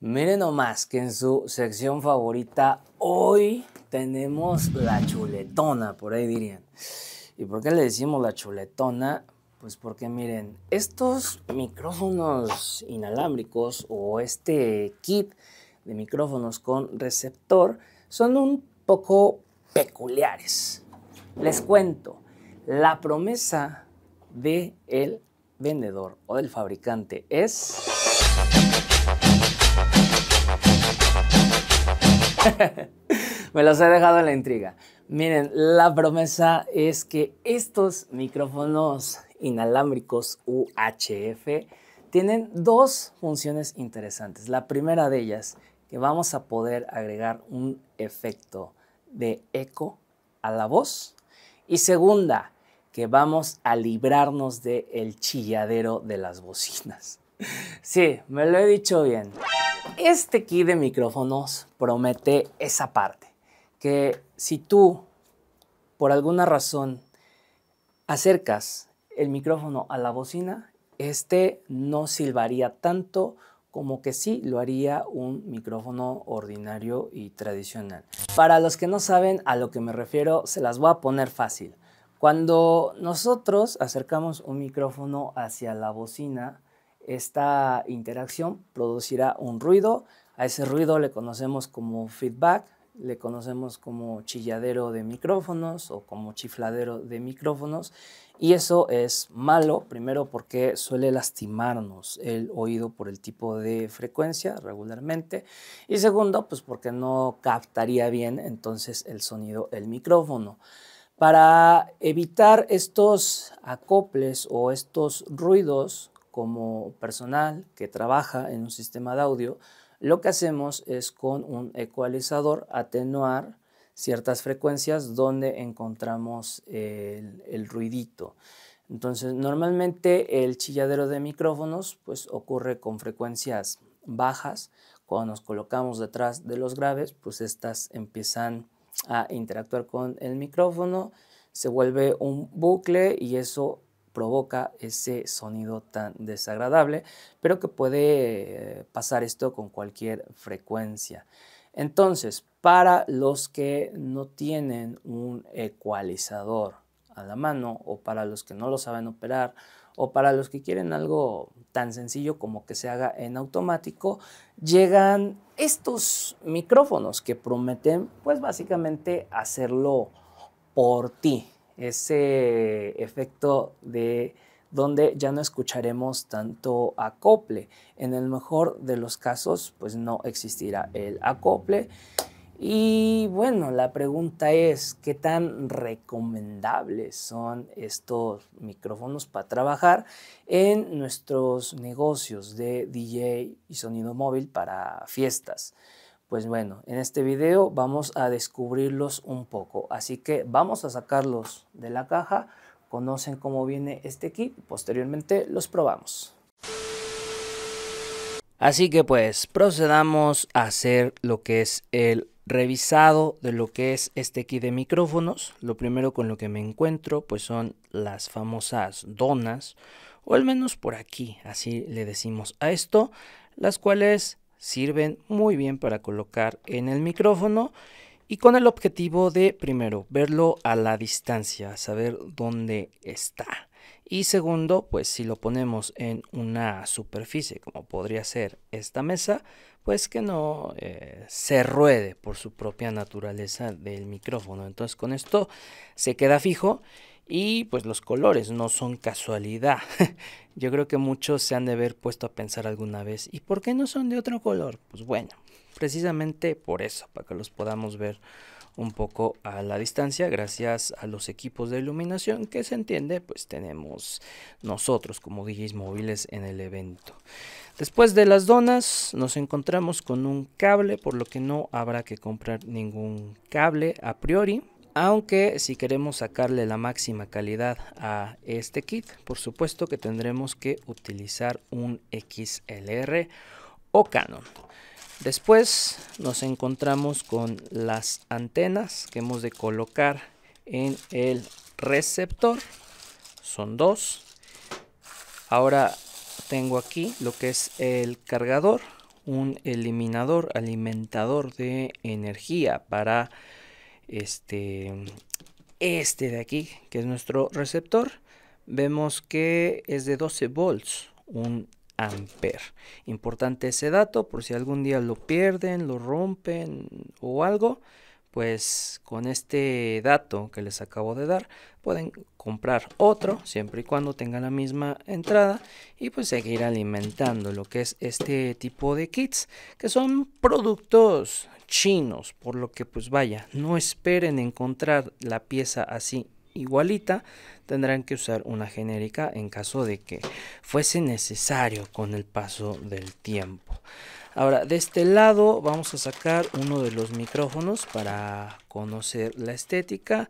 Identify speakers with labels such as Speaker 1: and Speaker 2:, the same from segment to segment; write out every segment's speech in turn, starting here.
Speaker 1: Miren nomás que en su sección favorita hoy tenemos la chuletona, por ahí dirían. ¿Y por qué le decimos la chuletona? Pues porque miren, estos micrófonos inalámbricos o este kit de micrófonos con receptor son un poco peculiares. Les cuento, la promesa del el vendedor o del fabricante es Me los he dejado en la intriga. Miren, la promesa es que estos micrófonos inalámbricos UHF tienen dos funciones interesantes. La primera de ellas, que vamos a poder agregar un efecto de eco a la voz. Y segunda, que vamos a librarnos del el chilladero de las bocinas. Sí, me lo he dicho bien. Este kit de micrófonos promete esa parte, que si tú por alguna razón acercas el micrófono a la bocina, este no silbaría tanto como que sí lo haría un micrófono ordinario y tradicional. Para los que no saben a lo que me refiero, se las voy a poner fácil. Cuando nosotros acercamos un micrófono hacia la bocina, esta interacción producirá un ruido. A ese ruido le conocemos como feedback, le conocemos como chilladero de micrófonos o como chifladero de micrófonos. Y eso es malo, primero porque suele lastimarnos el oído por el tipo de frecuencia regularmente. Y segundo, pues porque no captaría bien entonces el sonido el micrófono. Para evitar estos acoples o estos ruidos, como personal que trabaja en un sistema de audio, lo que hacemos es con un ecualizador atenuar ciertas frecuencias donde encontramos el, ruidito. Entonces, normalmente el chilladero de micrófonos pues ocurre con frecuencias bajas. Cuando nos colocamos detrás de los graves, pues estas empiezan a interactuar con el micrófono, se vuelve un bucle y eso provoca ese sonido tan desagradable, pero que puede eh, pasar esto con cualquier frecuencia. Entonces, para los que no tienen un ecualizador a la mano o para los que no lo saben operar o para los que quieren algo tan sencillo como que se haga en automático, llegan estos micrófonos que prometen pues básicamente hacerlo por ti ese efecto de donde ya no escucharemos tanto acople. En el mejor de los casos, pues no existirá el acople. Y bueno, la pregunta es, ¿qué tan recomendables son estos micrófonos para trabajar en nuestros negocios de DJ y sonido móvil para fiestas? Pues bueno, en este video vamos a descubrirlos un poco. Así que vamos a sacarlos de la caja, conocen cómo viene este kit, posteriormente los probamos. Así que pues procedamos a hacer lo que es el revisado de lo que es este kit de micrófonos. Lo primero con lo que me encuentro pues son las famosas donas o al menos por aquí, así le decimos a esto, las cuales sirven muy bien para colocar en el micrófono y con el objetivo de primero verlo a la distancia, saber dónde está. Y segundo, pues si lo ponemos en una superficie como podría ser esta mesa, pues que no eh, se ruede por su propia naturaleza del micrófono. Entonces con esto se queda fijo y pues los colores no son casualidad. Yo creo que muchos se han de haber puesto a pensar alguna vez, ¿y por qué no son de otro color? Pues bueno, precisamente por eso, para que los podamos ver un poco a la distancia gracias a los equipos de iluminación que se entiende pues tenemos nosotros como DJs móviles en el evento. Después de las donas nos encontramos con un cable por lo que no habrá que comprar ningún cable a priori aunque si queremos sacarle la máxima calidad a este kit, por supuesto que tendremos que utilizar un XLR o Canon. Después nos encontramos con las antenas que hemos de colocar en el receptor. Son dos. Ahora tengo aquí lo que es el cargador, un eliminador, alimentador de energía para este, este de aquí, que es nuestro receptor, vemos que es de 12 volts, un amper Importante ese dato por si algún día lo pierden, lo rompen o algo pues con este dato que les acabo de dar pueden comprar otro siempre y cuando tengan la misma entrada y pues seguir alimentando lo que es este tipo de kits que son productos chinos por lo que pues vaya no esperen encontrar la pieza así igualita tendrán que usar una genérica en caso de que fuese necesario con el paso del tiempo Ahora, de este lado vamos a sacar uno de los micrófonos para conocer la estética.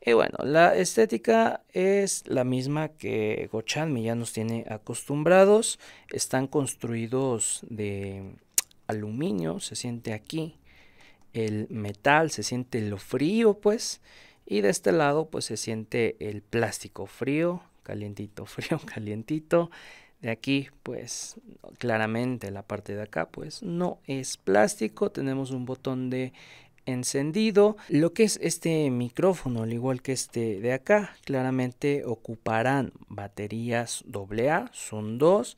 Speaker 1: Y bueno, la estética es la misma que Gochanmi ya nos tiene acostumbrados. Están construidos de aluminio, se siente aquí. El metal, se siente lo frío, pues. Y de este lado, pues se siente el plástico frío, calientito, frío, calientito de aquí, pues claramente la parte de acá, pues no es plástico. Tenemos un botón de encendido. Lo que es este micrófono, al igual que este de acá, claramente ocuparán baterías AA, son dos.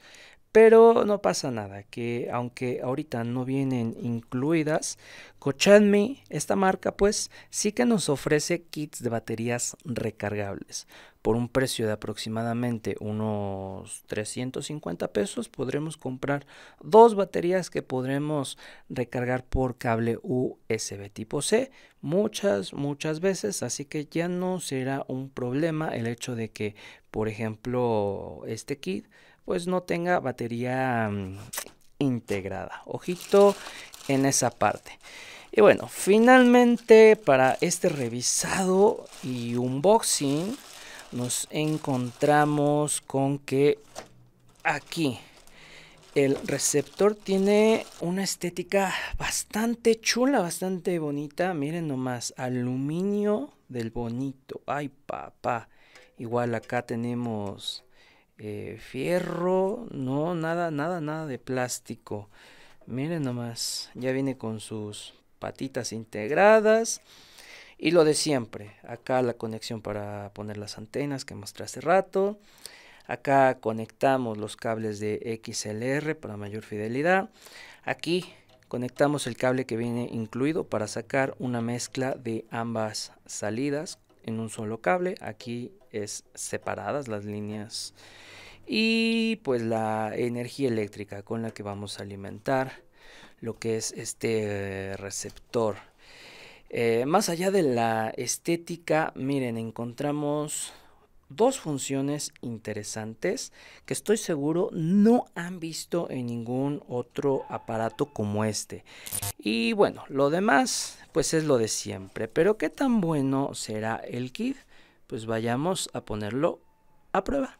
Speaker 1: Pero no pasa nada, que aunque ahorita no vienen incluidas, Cochadme esta marca, pues sí que nos ofrece kits de baterías recargables por un precio de aproximadamente unos 350 pesos podremos comprar dos baterías que podremos recargar por cable USB tipo C muchas, muchas veces, así que ya no será un problema el hecho de que, por ejemplo, este kit pues no tenga batería mm, integrada. Ojito en esa parte. Y bueno, finalmente para este revisado y unboxing nos encontramos con que aquí el receptor tiene una estética bastante chula, bastante bonita. Miren nomás, aluminio del bonito. Ay, papá. Igual acá tenemos eh, fierro. No, nada, nada, nada de plástico. Miren nomás, ya viene con sus patitas integradas. Y lo de siempre, acá la conexión para poner las antenas que mostré hace rato. Acá conectamos los cables de XLR para mayor fidelidad. Aquí conectamos el cable que viene incluido para sacar una mezcla de ambas salidas en un solo cable. Aquí es separadas las líneas. Y pues la energía eléctrica con la que vamos a alimentar lo que es este receptor. Eh, más allá de la estética, miren, encontramos dos funciones interesantes que estoy seguro no han visto en ningún otro aparato como este. Y bueno, lo demás pues es lo de siempre. Pero qué tan bueno será el kit, Pues vayamos a ponerlo a prueba.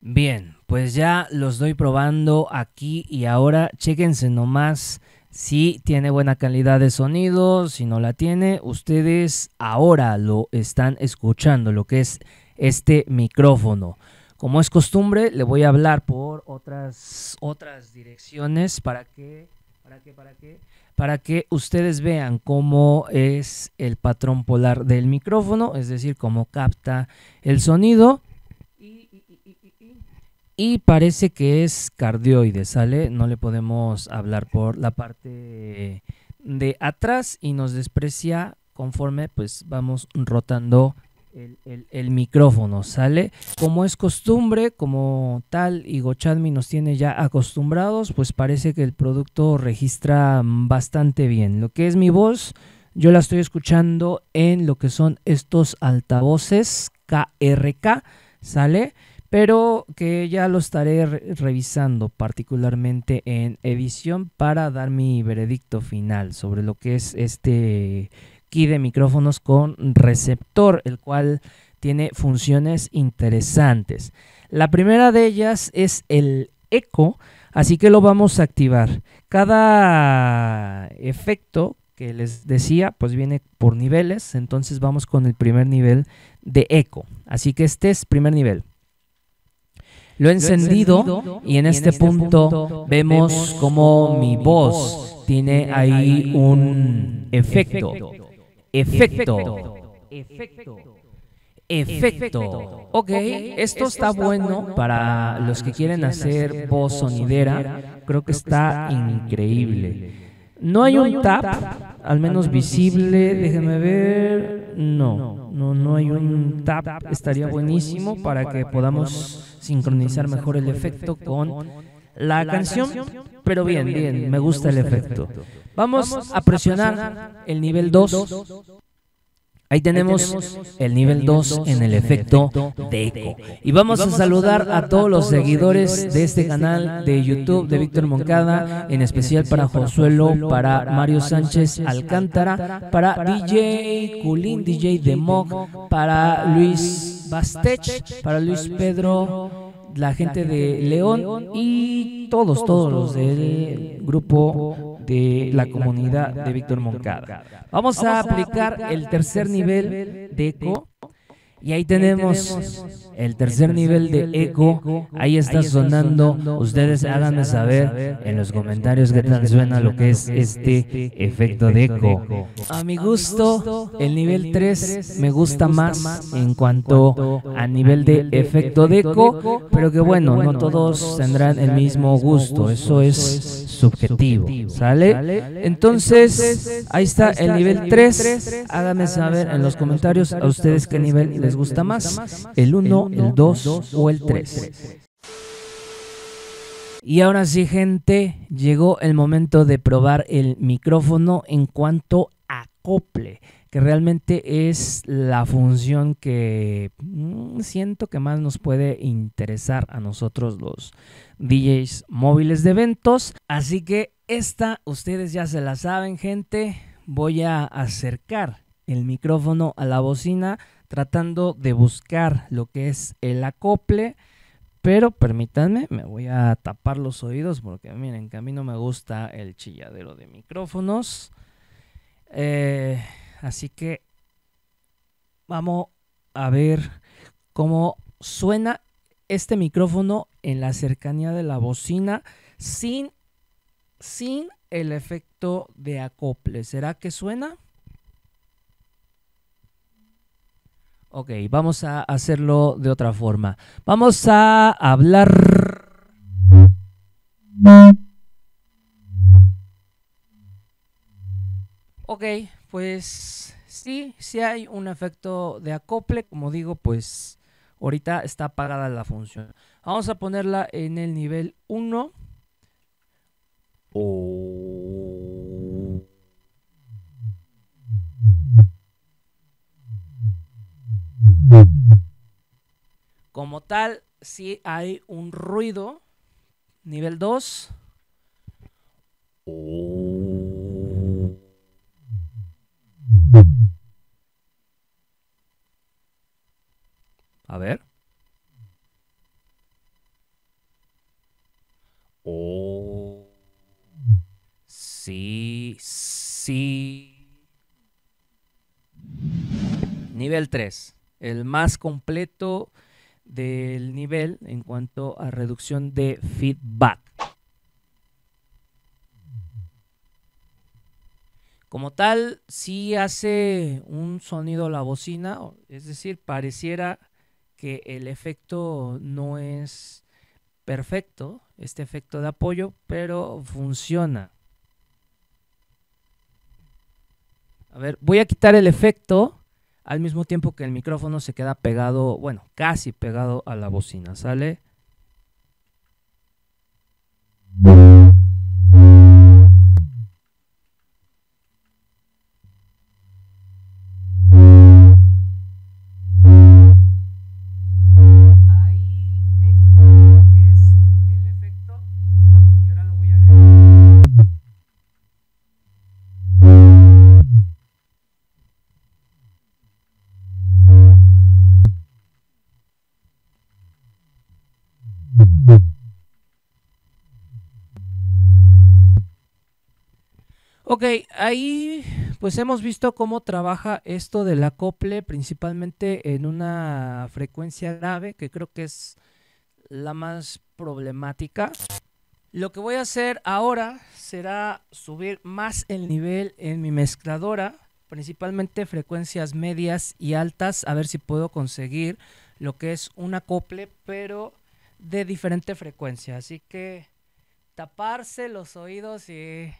Speaker 1: Bien, pues ya los doy probando aquí y ahora. Chéquense nomás si tiene buena calidad de sonido, si no la tiene, ustedes ahora lo están escuchando, lo que es este micrófono. Como es costumbre, le voy a hablar por otras, otras direcciones para que, para para que, para que ustedes vean cómo es el patrón polar del micrófono, es decir, cómo capta el sonido y parece que es cardioide, ¿sale? No le podemos hablar por la parte de atrás y nos desprecia conforme pues vamos rotando el, el micrófono, ¿sale? Como es costumbre, como tal y Gochadmi nos tiene ya acostumbrados, pues parece que el producto registra bastante bien. Lo que es mi voz, yo la estoy escuchando en lo que son estos altavoces KRK, ¿sale? pero que ya lo estaré revisando particularmente en edición para dar mi veredicto final sobre lo que es este kit de micrófonos con receptor, el cual tiene funciones interesantes. La primera de ellas es el eco, así que lo vamos a activar. Cada efecto que les decía, pues viene por niveles, entonces vamos con el primer nivel de eco. Así que este es primer nivel. Lo he encendido y en este, este punto vemos como mi voz tiene ahí un efecto. Efecto. Efecto. Efecto. Ok, esto está bueno para los que quieren hacer voz sonidera. Creo que está increíble. No hay, un, tap, al menos, visible, déjenme ver. No, no, no, hay un tap, Estaría, buenísimo para, que podamos sincronizar, mejor el efecto con, la, canción. Pero bien, bien, me gusta, el, efecto.
Speaker 2: Vamos, a presionar, a presionar el nivel 2
Speaker 1: Ahí tenemos, el nivel 2 en el efecto de eco. Y vamos, a saludar a, todos los seguidores, de este, este canal de YouTube de Víctor Moncada, en especial para Josuelo, para Mario Sánchez Alcántara, para, DJ Culín, DJ de para Luis Bastech, para Luis Pedro, la gente de León y todos, todos los del grupo de la comunidad de Víctor Moncada. Vamos a aplicar el tercer nivel de eco. Y ahí tenemos el tercer nivel de eco. Ahí está sonando. Ustedes háganme saber en los comentarios qué tal suena lo que es este, este efecto de eco. A mi gusto, el nivel 3 me gusta más en cuanto a nivel de efecto de eco. Pero que bueno, no todos tendrán el mismo gusto. Eso es subjetivo. ¿Sale? Entonces, ahí está el nivel 3. Háganme saber en los comentarios a ustedes qué nivel les gusta más, el 1, el 2 o el 3. Y ahora sí, gente, llegó el momento de probar el micrófono en cuanto a acople que realmente es la función que mm, siento que más nos puede interesar a nosotros los DJs móviles de eventos. Así que esta ustedes ya se la saben, gente. Voy a acercar el micrófono a la bocina tratando de buscar lo que es el acople. Pero permítanme, me voy a tapar los oídos porque miren que a mí no me gusta el chilladero de micrófonos. Eh, Así que vamos a ver cómo suena este micrófono en la cercanía de la bocina sin, sin el efecto de acople. ¿Será que suena? Ok, vamos a hacerlo de otra forma. Vamos a hablar. Ok. Pues sí, sí hay un efecto de acople, como digo, pues ahorita está apagada la función. Vamos a ponerla en el nivel 1. Como tal, sí hay un ruido. Nivel 2. 3, el más completo del nivel en cuanto a reducción de feedback. Como tal, si hace un sonido la bocina, es decir, pareciera que el efecto no es perfecto, este efecto de apoyo, pero funciona. A ver, voy a quitar el efecto al mismo tiempo que el micrófono se queda pegado, bueno, casi pegado a la bocina, ¿sale? Ok, ahí pues hemos visto cómo trabaja esto del acople, principalmente en una frecuencia grave, que creo que es la más problemática. Lo que voy a hacer ahora será subir más el nivel en mi mezcladora, principalmente frecuencias medias y altas, a ver si puedo conseguir lo que es un acople, pero de diferente frecuencia. Así que taparse los oídos y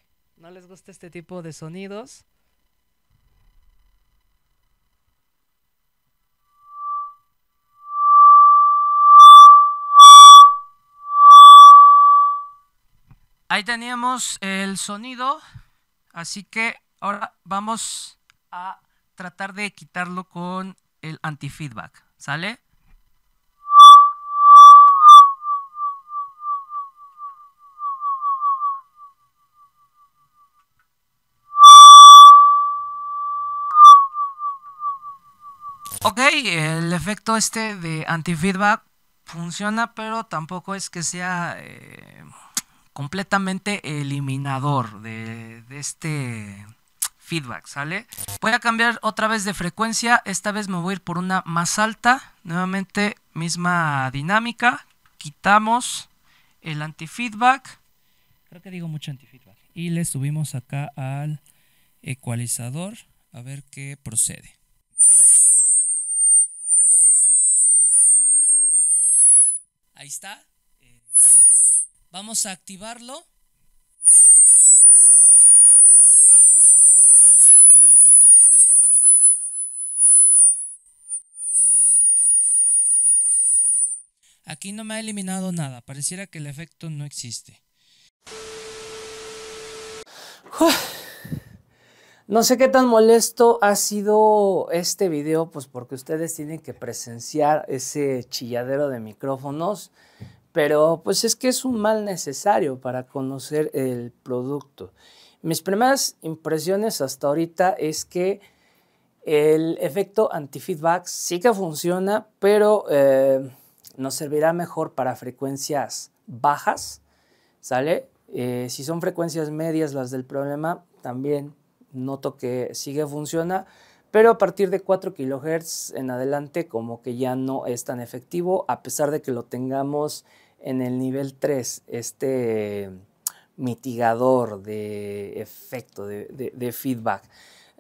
Speaker 1: ¿No les gusta este tipo de sonidos? Ahí teníamos el sonido, así que ahora vamos a tratar de quitarlo con el anti-feedback, ¿sale? Ok, el efecto este de anti-feedback funciona, pero tampoco es que sea eh, completamente eliminador de, este feedback, ¿sale? Voy a cambiar otra vez de frecuencia, esta vez me voy a ir por una más alta, nuevamente misma dinámica, quitamos el anti-feedback, creo que digo mucho anti-feedback, y le subimos acá al ecualizador a ver qué procede. Ahí está. Vamos a activarlo. Aquí no me ha eliminado nada. Pareciera que el efecto no existe. No sé qué tan molesto ha sido este video, pues porque ustedes tienen que presenciar ese chilladero de micrófonos, pero pues es que es un mal necesario para conocer el producto. Mis primeras impresiones hasta ahorita es que el efecto anti-feedback sí que funciona, pero eh, nos servirá mejor para frecuencias bajas, ¿sale? Eh, si son frecuencias medias las del problema, también noto que sigue funciona, pero a partir de 4 kHz en adelante como que ya no es tan efectivo, a pesar de que lo tengamos en el nivel 3, este mitigador de efecto, de, feedback.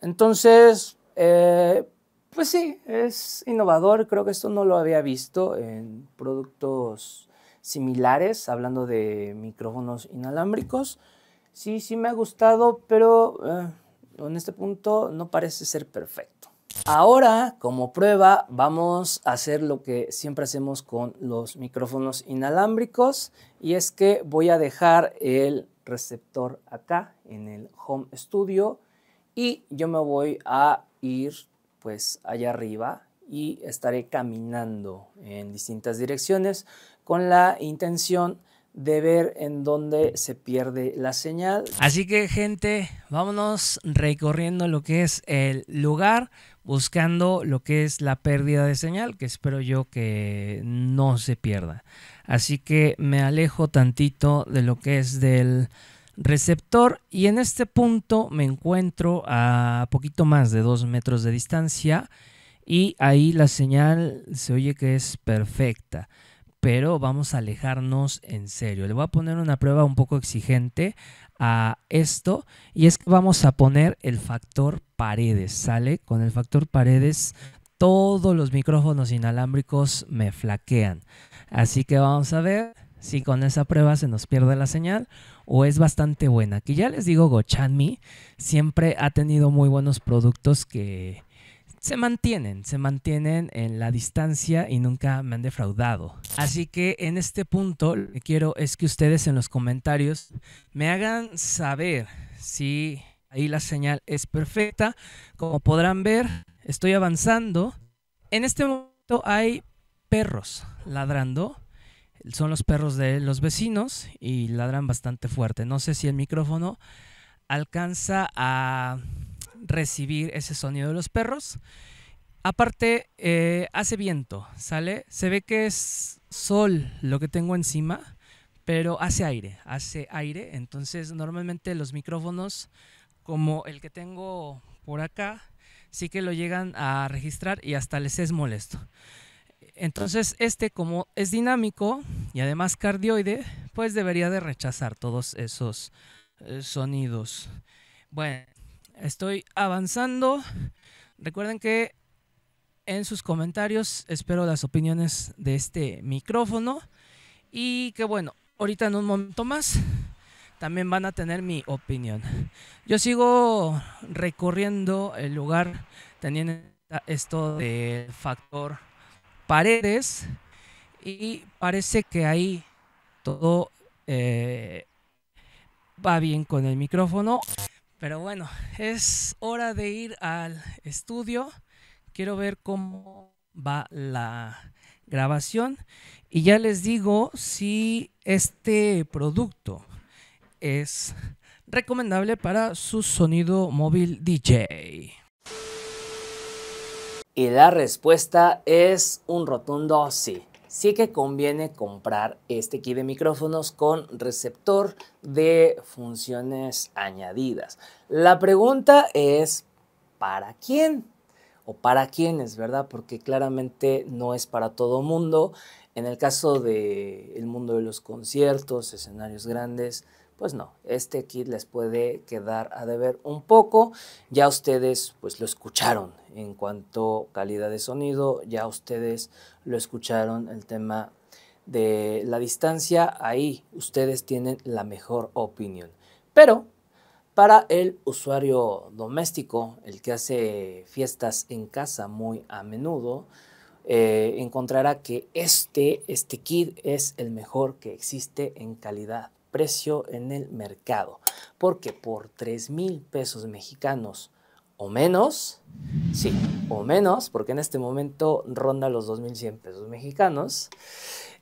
Speaker 1: Entonces, eh, pues sí, es innovador, creo que esto no lo había visto en productos similares, hablando de micrófonos inalámbricos. Sí, sí me ha gustado, pero... Eh, en este punto no parece ser perfecto. Ahora, como prueba, vamos a hacer lo que siempre hacemos con los micrófonos inalámbricos y es que voy a dejar el receptor acá en el Home Studio y yo me voy a ir pues allá arriba y estaré caminando en distintas direcciones con la intención de ver en dónde se pierde la señal. Así que gente, vámonos recorriendo lo que es el lugar, buscando lo que es la pérdida de señal, que espero yo que no se pierda. Así que me alejo tantito de lo que es del receptor y en este punto me encuentro a poquito más de 2 metros de distancia y ahí la señal se oye que es perfecta pero vamos a alejarnos en serio. Le voy a poner una prueba un poco exigente a esto y es que vamos a poner el factor paredes, ¿sale? Con el factor paredes todos los micrófonos inalámbricos me flaquean. Así que vamos a ver si con esa prueba se nos pierde la señal o es bastante buena. Que ya les digo, Gochanmi siempre ha tenido muy buenos productos que se mantienen, se mantienen en la distancia y nunca me han defraudado. Así que en este punto lo que quiero es que ustedes en los comentarios me hagan saber si ahí la señal es perfecta. Como podrán ver, estoy avanzando. En este momento hay perros ladrando. Son los perros de los vecinos y ladran bastante fuerte. No sé si el micrófono alcanza a recibir ese sonido de los perros. Aparte, eh, hace viento, ¿sale? Se ve que es sol lo que tengo encima, pero hace aire, hace aire. Entonces, normalmente los micrófonos, como el que tengo por acá, sí que lo llegan a registrar y hasta les es molesto. Entonces, este como es dinámico y además cardioide, pues debería de rechazar todos esos eh, sonidos. Bueno, Estoy avanzando. Recuerden que en sus comentarios espero las opiniones de este micrófono. Y que bueno, ahorita en un momento más también van a tener mi opinión. Yo sigo recorriendo el lugar teniendo esto del factor paredes y parece que ahí todo eh, va bien con el micrófono. Pero bueno, es hora de ir al estudio. Quiero ver cómo va la grabación. Y ya les digo si este producto es recomendable para su sonido móvil DJ. Y la respuesta es un rotundo sí sí que conviene comprar este kit de micrófonos con receptor de funciones añadidas. La pregunta es, ¿para quién? O para quiénes, ¿verdad? Porque claramente no es para todo mundo. En el caso del el mundo de los conciertos, escenarios grandes, pues no, este kit les puede quedar a deber un poco. Ya ustedes pues lo escucharon en cuanto calidad de sonido, ya ustedes lo escucharon el tema de la distancia, ahí ustedes tienen la mejor opinión. Pero para el usuario doméstico, el que hace fiestas en casa muy a menudo, eh, encontrará que este, este kit es el mejor que existe en calidad precio en el mercado. Porque por 3 mil pesos mexicanos o menos, sí, o menos, porque en este momento ronda los 2.100 pesos mexicanos,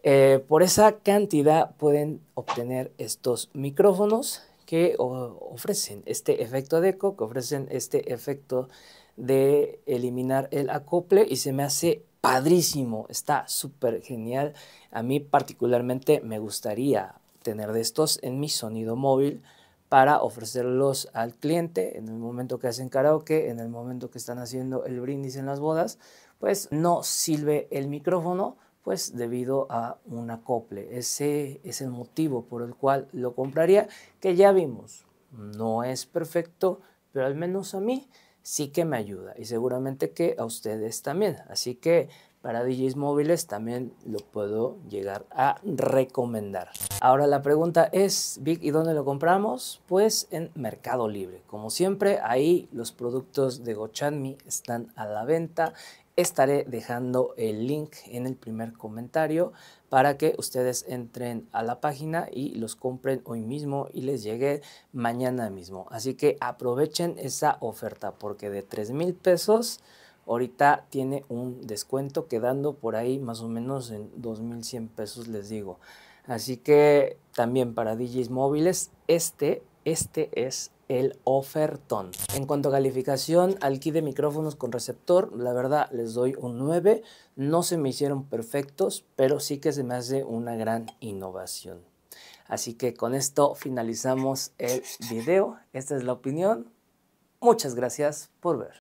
Speaker 1: eh, por esa cantidad pueden obtener estos micrófonos que ofrecen este efecto de eco, que ofrecen este efecto de eliminar el acople y se me hace padrísimo, está súper genial. A mí particularmente me gustaría tener de estos en mi sonido móvil para ofrecerlos al cliente en el momento que hacen karaoke, en el momento que están haciendo el brindis en las bodas, pues no sirve el micrófono, pues debido a un acople. Ese es el motivo por el cual lo compraría, que ya vimos, no es perfecto, pero al menos a mí sí que me ayuda y seguramente que a ustedes también. Así que para DJs móviles también lo puedo llegar a recomendar. Ahora la pregunta es, Vic, ¿y dónde lo compramos? Pues en Mercado Libre. Como siempre, ahí los productos de Gochanmi están a la venta. Estaré dejando el link en el primer comentario para que ustedes entren a la página y los compren hoy mismo y les llegue mañana mismo. Así que aprovechen esa oferta porque de 3 mil pesos ahorita tiene un descuento quedando por ahí más o menos en 2.100 pesos, les digo. Así que también para DJs móviles, este, este es el ofertón. En cuanto a calificación, al kit de micrófonos con receptor, la verdad les doy un 9. No se me hicieron perfectos, pero sí que se me hace una gran innovación. Así que con esto finalizamos el video. Esta es la opinión. Muchas gracias por ver.